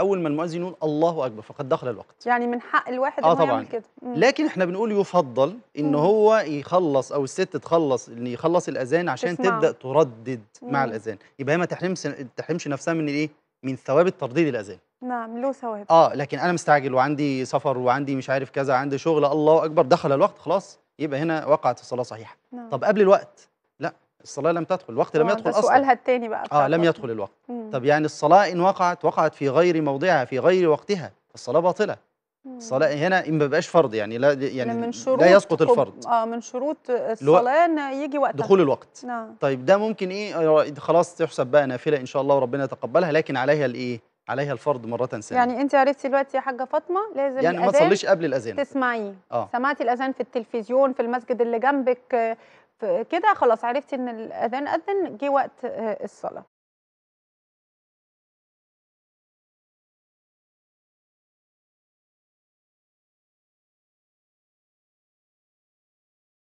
اول ما المؤذن يقول الله اكبر فقد دخل الوقت يعني من حق الواحد آه طبعا. يعمل كده مم. لكن احنا بنقول يفضل ان مم. هو يخلص او الست تخلص ان يخلص الاذان عشان تسمع. تبدا تردد مم. مع الاذان يبقى هي ما تحرمش تحرمش نفسها من ايه من ثواب الترديد الاذان نعم له ثواب اه لكن انا مستعجل وعندي سفر وعندي مش عارف كذا عندي شغل الله اكبر دخل الوقت خلاص يبقى هنا وقعت الصلاه صحيحه نعم. طب قبل الوقت لا الصلاه لم تدخل الوقت لم آه، يدخل اصلا سؤالها الثاني بقى اه لم يدخل الوقت طب يعني الصلاة إن وقعت وقعت في غير موضعها في غير وقتها الصلاة باطلة الصلاة هنا ما بقاش فرض يعني لا يعني من شروط لا يسقط الفرض اه من شروط الصلاة ان يجي وقتها دخول الوقت نعم طيب ده ممكن ايه آه، خلاص تحسب بقى نافلة ان شاء الله وربنا يتقبلها لكن عليها الايه؟ عليها الفرض مرة ثانية يعني انت عرفتي دلوقتي يا حاجة فاطمة لازم يعني ما تصليش قبل الأذان تسمعيه آه. سمعتي الأذان في التلفزيون في المسجد اللي جنبك آه، كده خلاص عرفتي ان الأذان أذن جه وقت آه، الصلاة